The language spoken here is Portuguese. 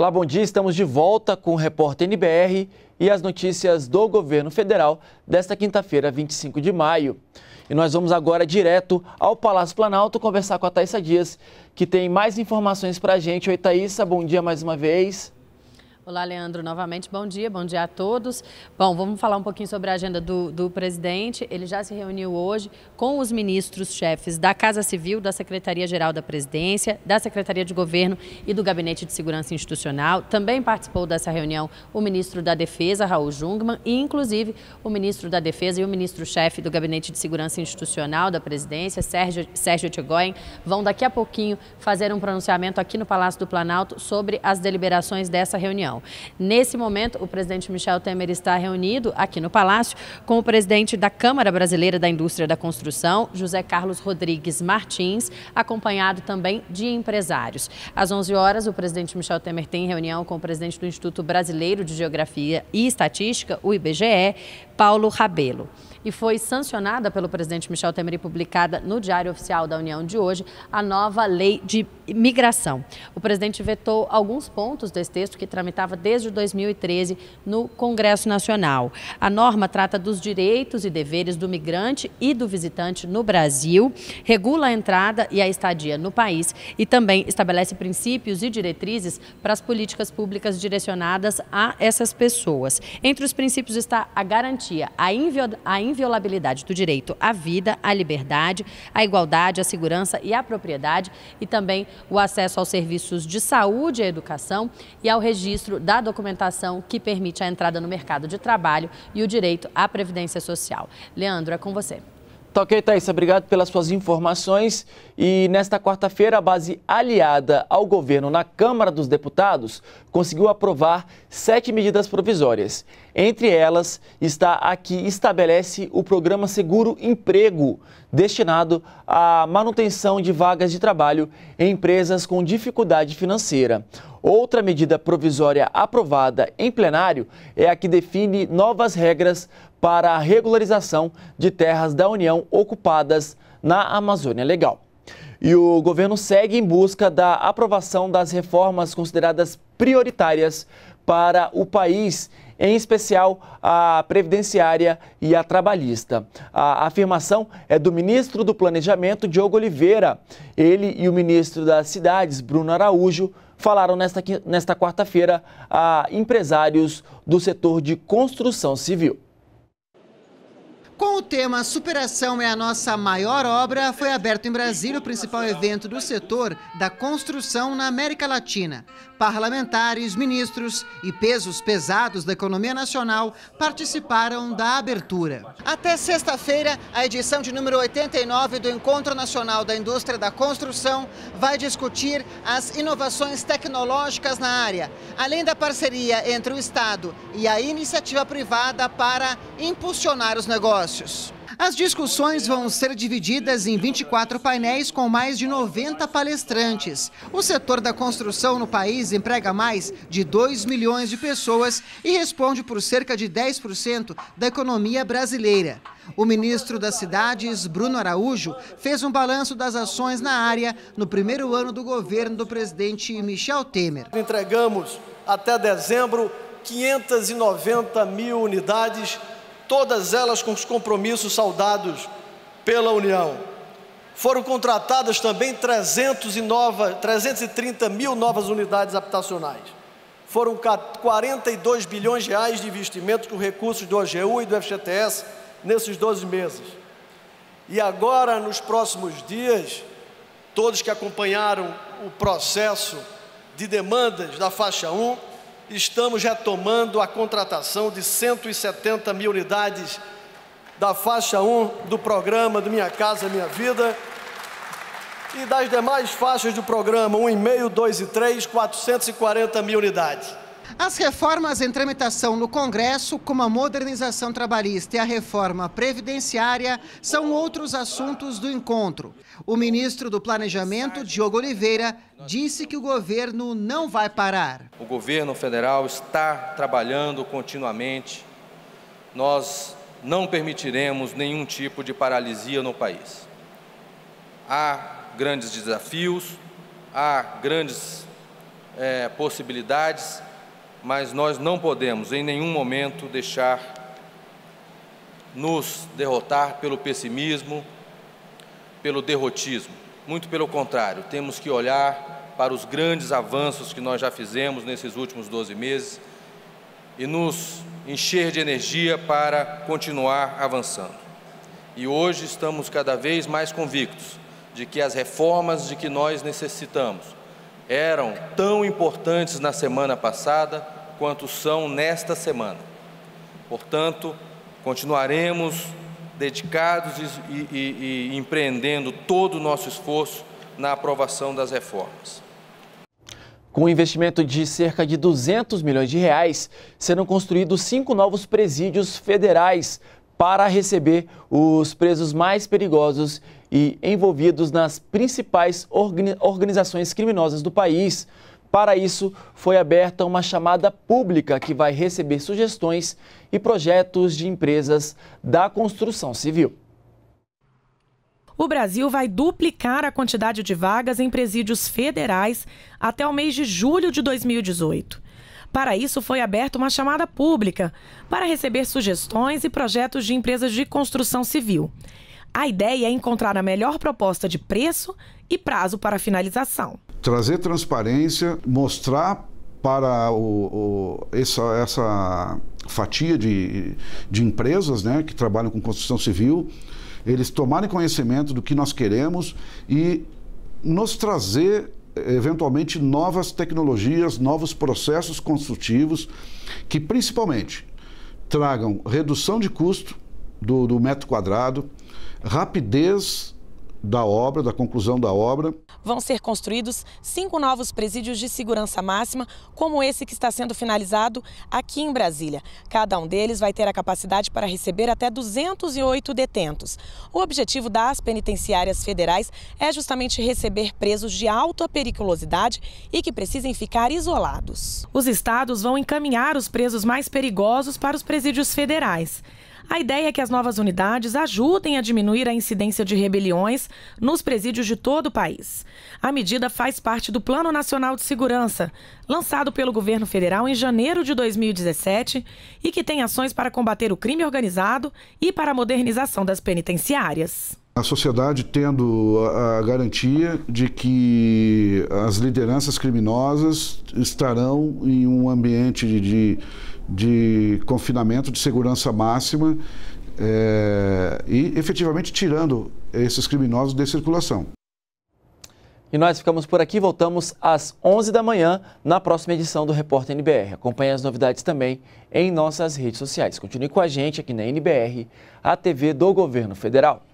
Olá, bom dia. Estamos de volta com o repórter NBR e as notícias do governo federal desta quinta-feira, 25 de maio. E nós vamos agora direto ao Palácio Planalto conversar com a Thaisa Dias, que tem mais informações para a gente. Oi, Thaisa, bom dia mais uma vez. Olá, Leandro, novamente. Bom dia, bom dia a todos. Bom, vamos falar um pouquinho sobre a agenda do, do presidente. Ele já se reuniu hoje com os ministros-chefes da Casa Civil, da Secretaria-Geral da Presidência, da Secretaria de Governo e do Gabinete de Segurança Institucional. Também participou dessa reunião o ministro da Defesa, Raul Jungmann, e inclusive o ministro da Defesa e o ministro-chefe do Gabinete de Segurança Institucional da Presidência, Sérgio, Sérgio Tigoyen, vão daqui a pouquinho fazer um pronunciamento aqui no Palácio do Planalto sobre as deliberações dessa reunião reunião. Nesse momento, o presidente Michel Temer está reunido aqui no Palácio com o presidente da Câmara Brasileira da Indústria da Construção, José Carlos Rodrigues Martins, acompanhado também de empresários. Às 11 horas, o presidente Michel Temer tem reunião com o presidente do Instituto Brasileiro de Geografia e Estatística, o IBGE, Paulo Rabelo e foi sancionada pelo presidente Michel Temer e publicada no Diário Oficial da União de hoje a nova lei de migração. O presidente vetou alguns pontos desse texto que tramitava desde 2013 no Congresso Nacional. A norma trata dos direitos e deveres do migrante e do visitante no Brasil, regula a entrada e a estadia no país e também estabelece princípios e diretrizes para as políticas públicas direcionadas a essas pessoas. Entre os princípios está a garantia garantia a, a inviolabilidade do direito à vida, à liberdade, à igualdade, à segurança e à propriedade e também o acesso aos serviços de saúde e educação e ao registro da documentação que permite a entrada no mercado de trabalho e o direito à previdência social. Leandro, é com você. Tá ok, Thaís. Obrigado pelas suas informações. E nesta quarta-feira, a base aliada ao governo na Câmara dos Deputados conseguiu aprovar sete medidas provisórias. Entre elas está a que estabelece o programa Seguro Emprego, destinado à manutenção de vagas de trabalho em empresas com dificuldade financeira. Outra medida provisória aprovada em plenário é a que define novas regras para a regularização de terras da União ocupadas na Amazônia Legal. E o governo segue em busca da aprovação das reformas consideradas prioritárias para o país, em especial a previdenciária e a trabalhista. A afirmação é do ministro do Planejamento, Diogo Oliveira. Ele e o ministro das Cidades, Bruno Araújo, falaram nesta, nesta quarta-feira a empresários do setor de construção civil. con o tema Superação é a nossa maior obra, foi aberto em Brasília o principal evento do setor da construção na América Latina. Parlamentares, ministros e pesos pesados da economia nacional participaram da abertura. Até sexta-feira, a edição de número 89 do Encontro Nacional da Indústria da Construção vai discutir as inovações tecnológicas na área, além da parceria entre o Estado e a iniciativa privada para impulsionar os negócios anos. As discussões vão ser divididas em 24 painéis com mais de 90 palestrantes. O setor da construção no país emprega mais de 2 milhões de pessoas e responde por cerca de 10% da economia brasileira. O ministro das Cidades, Bruno Araújo, fez um balanço das ações na área no primeiro ano do governo do presidente Michel Temer. Entregamos até dezembro 590 mil unidades todas elas com os compromissos saudados pela União. Foram contratadas também 300 e nova, 330 mil novas unidades habitacionais. Foram 42 bilhões de reais de investimento com recursos do AGU e do FGTS nesses 12 meses. E agora, nos próximos dias, todos que acompanharam o processo de demandas da faixa 1 estamos retomando a contratação de 170 mil unidades da faixa 1 do programa do Minha Casa Minha Vida e das demais faixas do programa 1,5, 2 e 3, 440 mil unidades. As reformas em tramitação no Congresso, como a modernização trabalhista e a reforma previdenciária, são outros assuntos do encontro. O ministro do Planejamento, Diogo Oliveira, disse que o governo não vai parar. O governo federal está trabalhando continuamente. Nós não permitiremos nenhum tipo de paralisia no país. Há grandes desafios, há grandes é, possibilidades mas nós não podemos em nenhum momento deixar nos derrotar pelo pessimismo, pelo derrotismo. Muito pelo contrário, temos que olhar para os grandes avanços que nós já fizemos nesses últimos 12 meses e nos encher de energia para continuar avançando. E hoje estamos cada vez mais convictos de que as reformas de que nós necessitamos eram tão importantes na semana passada quanto são nesta semana. Portanto, continuaremos dedicados e, e, e empreendendo todo o nosso esforço na aprovação das reformas. Com um investimento de cerca de 200 milhões de reais, serão construídos cinco novos presídios federais para receber os presos mais perigosos e envolvidos nas principais organizações criminosas do país. Para isso, foi aberta uma chamada pública que vai receber sugestões e projetos de empresas da construção civil. O Brasil vai duplicar a quantidade de vagas em presídios federais até o mês de julho de 2018. Para isso, foi aberta uma chamada pública para receber sugestões e projetos de empresas de construção civil. A ideia é encontrar a melhor proposta de preço e prazo para finalização. Trazer transparência, mostrar para o, o, essa, essa fatia de, de empresas né, que trabalham com construção civil, eles tomarem conhecimento do que nós queremos e nos trazer eventualmente novas tecnologias, novos processos construtivos que principalmente tragam redução de custo do, do metro quadrado, rapidez da obra, da conclusão da obra. Vão ser construídos cinco novos presídios de segurança máxima, como esse que está sendo finalizado aqui em Brasília. Cada um deles vai ter a capacidade para receber até 208 detentos. O objetivo das penitenciárias federais é justamente receber presos de alta periculosidade e que precisem ficar isolados. Os estados vão encaminhar os presos mais perigosos para os presídios federais. A ideia é que as novas unidades ajudem a diminuir a incidência de rebeliões nos presídios de todo o país. A medida faz parte do Plano Nacional de Segurança, lançado pelo governo federal em janeiro de 2017 e que tem ações para combater o crime organizado e para a modernização das penitenciárias. A sociedade tendo a garantia de que as lideranças criminosas estarão em um ambiente de, de confinamento de segurança máxima é, e efetivamente tirando esses criminosos de circulação. E nós ficamos por aqui, voltamos às 11 da manhã na próxima edição do Repórter NBR. Acompanhe as novidades também em nossas redes sociais. Continue com a gente aqui na NBR, a TV do Governo Federal.